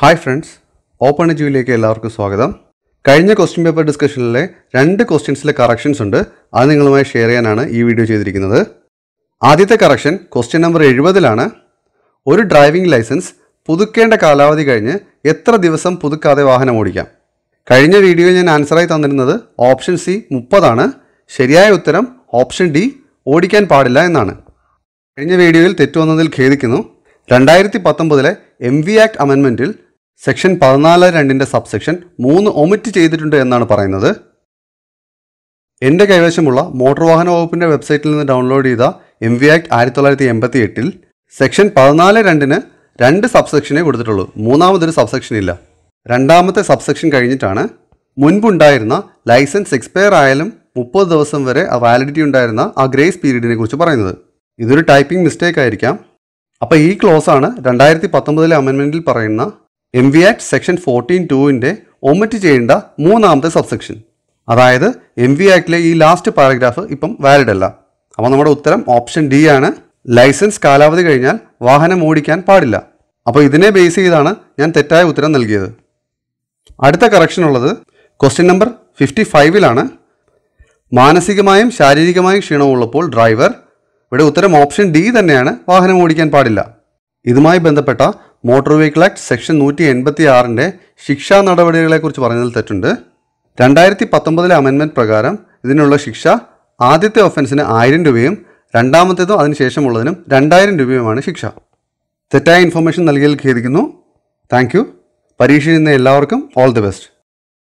hi friends open എജ്യൂയിലേക്ക് എല്ലാവർക്കും സ്വാഗതം കഴിഞ്ഞ ക്വസ്റ്റ്യൻ പേപ്പർ ഡിസ്കഷനിലെ രണ്ട് ക്വസ്റ്റ്യൻസിലെ കറക്ഷൻസ് ഉണ്ട് അത് നിങ്ങളുമായി ഷെയർ ചെയ്യാനാണ് ഈ വീഡിയോ ചെയ്തിരിക്കുന്നത് ആദ്യത്തെ കറക്ഷൻ ക്വസ്റ്റ്യൻ നമ്പർ എഴുപതിലാണ് ഒരു ഡ്രൈവിംഗ് ലൈസൻസ് പുതുക്കേണ്ട കാലാവധി കഴിഞ്ഞ് എത്ര ദിവസം പുതുക്കാതെ വാഹനം ഓടിക്കാം കഴിഞ്ഞ വീഡിയോ ഞാൻ ആൻസറായി തന്നിരുന്നത് ഓപ്ഷൻ സി മുപ്പതാണ് ശരിയായ ഉത്തരം ഓപ്ഷൻ ഡി ഓടിക്കാൻ പാടില്ല എന്നാണ് കഴിഞ്ഞ വീഡിയോയിൽ തെറ്റുവന്നതിൽ ഖേദിക്കുന്നു രണ്ടായിരത്തി പത്തൊമ്പതിലെ എം വി ആക്ട് അമെൻമെൻറ്റിൽ സെക്ഷൻ പതിനാല് രണ്ടിൻ്റെ സബ്സെക്ഷൻ മൂന്ന് ഒമിറ്റ് ചെയ്തിട്ടുണ്ട് എന്നാണ് പറയുന്നത് എൻ്റെ കൈവശമുള്ള മോട്ടോർ വാഹന വകുപ്പിൻ്റെ വെബ്സൈറ്റിൽ നിന്ന് ഡൗൺലോഡ് ചെയ്ത എം വി ആക്ട് ആയിരത്തി തൊള്ളായിരത്തി എൺപത്തി എട്ടിൽ സെക്ഷൻ പതിനാല് രണ്ടിന് രണ്ട് സബ്സെക്ഷനെ കൊടുത്തിട്ടുള്ളൂ മൂന്നാമതൊരു സബ്സെക്ഷൻ ഇല്ല രണ്ടാമത്തെ സബ്സെക്ഷൻ കഴിഞ്ഞിട്ടാണ് മുൻപുണ്ടായിരുന്ന ലൈസൻസ് എക്സ്പയർ ആയാലും മുപ്പത് ദിവസം വരെ ആ വാലിഡിറ്റി ഉണ്ടായിരുന്ന ആ ഗ്രേസ് പീരീഡിനെ കുറിച്ച് പറയുന്നത് ഇതൊരു ടൈപ്പിംഗ് മിസ്റ്റേക്ക് ആയിരിക്കാം അപ്പോൾ ഈ ക്ലോസ് ആണ് രണ്ടായിരത്തി പത്തൊമ്പതിലെ അമെൻമെൻറ്റിൽ പറയുന്ന M V act section fourteen ടുവിൻ്റെ ഒമിറ്റ് ചെയ്യേണ്ട മൂന്നാമത്തെ സബ്സെക്ഷൻ അതായത് എം വി ആക്ടിലെ ഈ ലാസ്റ്റ് പാരഗ്രാഫ് ഇപ്പം വാലിഡ് അല്ല അപ്പോൾ നമ്മുടെ ഉത്തരം ഓപ്ഷൻ ഡി ആണ് ലൈസൻസ് കാലാവധി കഴിഞ്ഞാൽ വാഹനം ഓടിക്കാൻ പാടില്ല അപ്പോൾ ഇതിനെ ബേസ് ചെയ്താണ് ഞാൻ തെറ്റായ ഉത്തരം നൽകിയത് അടുത്ത കറക്ഷൻ ഉള്ളത് ക്വസ്റ്റ്യൻ നമ്പർ ഫിഫ്റ്റി ഫൈവിലാണ് മാനസികമായും ശാരീരികമായും ക്ഷീണമുള്ളപ്പോൾ ഡ്രൈവർ ഇവിടെ ഉത്തരം ഓപ്ഷൻ ഡി തന്നെയാണ് വാഹനം ഓടിക്കാൻ പാടില്ല ഇതുമായി ബന്ധപ്പെട്ട മോട്ടോർ വെഹിക്കിൾ ആക്ട് സെക്ഷൻ നൂറ്റി എൺപത്തി ആറിൻ്റെ ശിക്ഷാ നടപടികളെക്കുറിച്ച് പറഞ്ഞതിൽ തെറ്റുണ്ട് രണ്ടായിരത്തി പത്തൊമ്പതിലെ അമെൻമെൻറ്റ് പ്രകാരം ഇതിനുള്ള ശിക്ഷ ആദ്യത്തെ ഒഫൻസിന് ആയിരം രൂപയും രണ്ടാമത്തേതും അതിനുശേഷമുള്ളതിനും രണ്ടായിരം രൂപയുമാണ് ശിക്ഷ തെറ്റായ ഇൻഫർമേഷൻ നൽകിയതിൽ ഖേദിക്കുന്നു താങ്ക് യു പരീക്ഷ ചെയ്യുന്ന എല്ലാവർക്കും ഓൾ ദി ബെസ്റ്റ്